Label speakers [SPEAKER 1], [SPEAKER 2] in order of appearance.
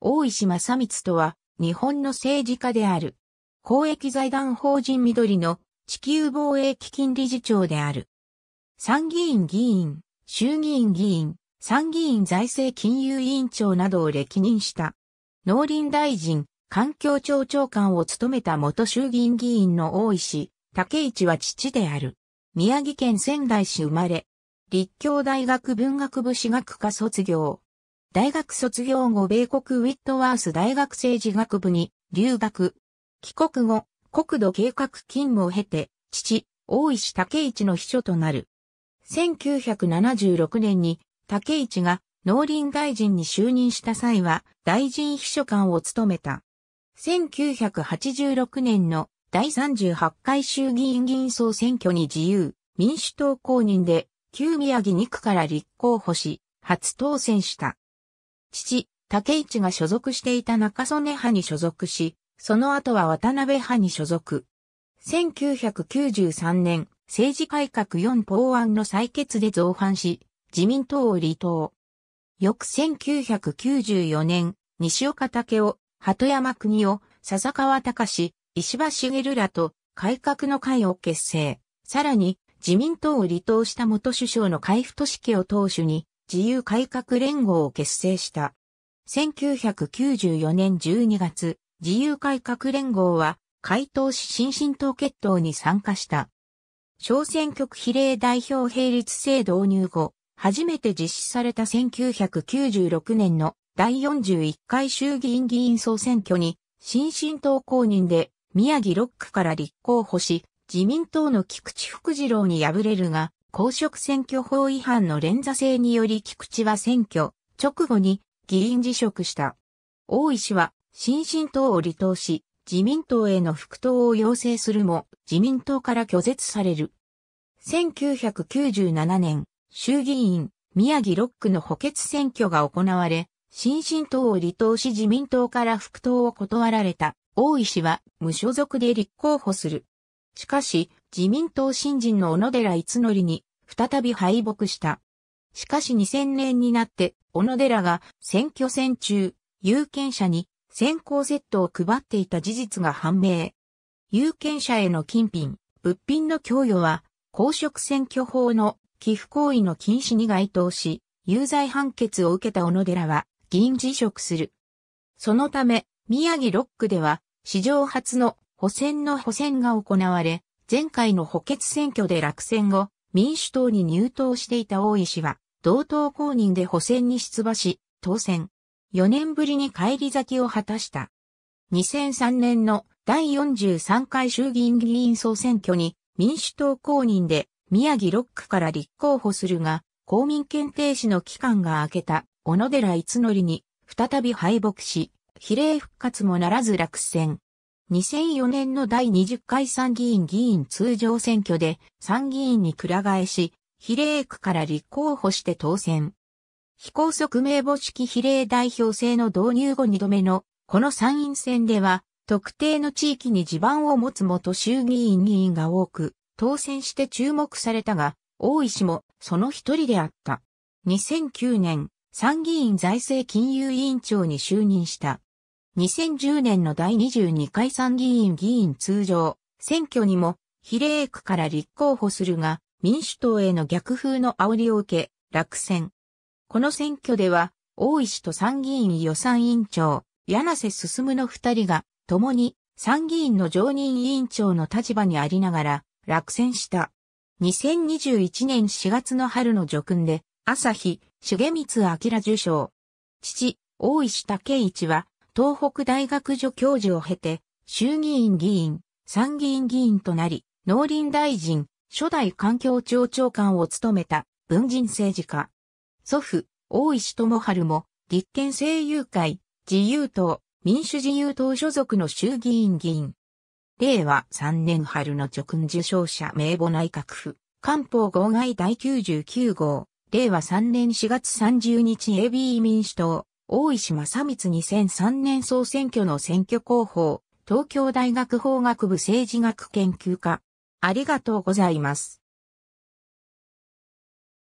[SPEAKER 1] 大石正光とは、日本の政治家である。公益財団法人緑の地球防衛基金理事長である。参議院議員、衆議院議員、参議院財政金融委員長などを歴任した。農林大臣、環境庁長官を務めた元衆議院議員の大石、竹市は父である。宮城県仙台市生まれ。立教大学文学部史学科卒業。大学卒業後米国ウィットワース大学政治学部に留学。帰国後、国土計画勤務を経て、父、大石武一の秘書となる。1976年に武一が農林大臣に就任した際は大臣秘書官を務めた。1986年の第38回衆議院議員総選挙に自由、民主党公認で、旧宮城2区から立候補し、初当選した。父、竹市が所属していた中曽根派に所属し、その後は渡辺派に所属。1993年、政治改革4法案の採決で造反し、自民党を離党。翌1994年、西岡武夫、鳩山国夫、笹川隆、石破茂らと改革の会を結成。さらに、自民党を離党した元首相の海部俊家を党首に、自由改革連合を結成した。1994年12月、自由改革連合は、回答し新進党決闘に参加した。小選挙区比例代表並立制導入後、初めて実施された1996年の第41回衆議院議員総選挙に、新進党公認で宮城6区から立候補し、自民党の菊池福次郎に敗れるが、公職選挙法違反の連座制により菊池は選挙直後に議員辞職した。大石は新進党を離党し、自民党への復党を要請するも、自民党から拒絶される。1997年、衆議院、宮城6区の補欠選挙が行われ、新進党を離党し自民党から復党を断られた、大石は無所属で立候補する。しかし、自民党新人の小野寺逸則に再び敗北した。しかし2000年になって小野寺が選挙戦中、有権者に先行セットを配っていた事実が判明。有権者への金品、物品の供与は公職選挙法の寄付行為の禁止に該当し、有罪判決を受けた小野寺は議員辞職する。そのため、宮城6区では史上初の補選の補選が行われ、前回の補欠選挙で落選後、民主党に入党していた大石は、同党公認で補選に出馬し、当選。4年ぶりに返り咲きを果たした。2003年の第43回衆議院議員総選挙に民主党公認で宮城6区から立候補するが、公民検定士の期間が明けた小野寺逸則に再び敗北し、比例復活もならず落選。2004年の第20回参議院議員通常選挙で参議院にく替えし、比例区から立候補して当選。非公束名簿式比例代表制の導入後2度目のこの参院選では、特定の地域に地盤を持つ元衆議院議員が多く、当選して注目されたが、大石もその一人であった。2009年、参議院財政金融委員長に就任した。2010年の第22回参議院議員通常選挙にも比例区から立候補するが民主党への逆風の煽りを受け落選。この選挙では大石と参議院予算委員長柳瀬進の二人が共に参議院の常任委員長の立場にありながら落選した。2021年4月の春の叙勲で朝日重光明受賞。父、大石武一は東北大学助教授を経て、衆議院議員、参議院議員となり、農林大臣、初代環境庁長官を務めた文人政治家。祖父、大石智春も、立憲政友会、自由党、民主自由党所属の衆議院議員。令和3年春の直勲受賞者名簿内閣府、官報号外第99号、令和3年4月30日 AB 民主党、大石正光2003年総選挙の選挙広報、東京大学法学部政治学研究科。ありがとうございます。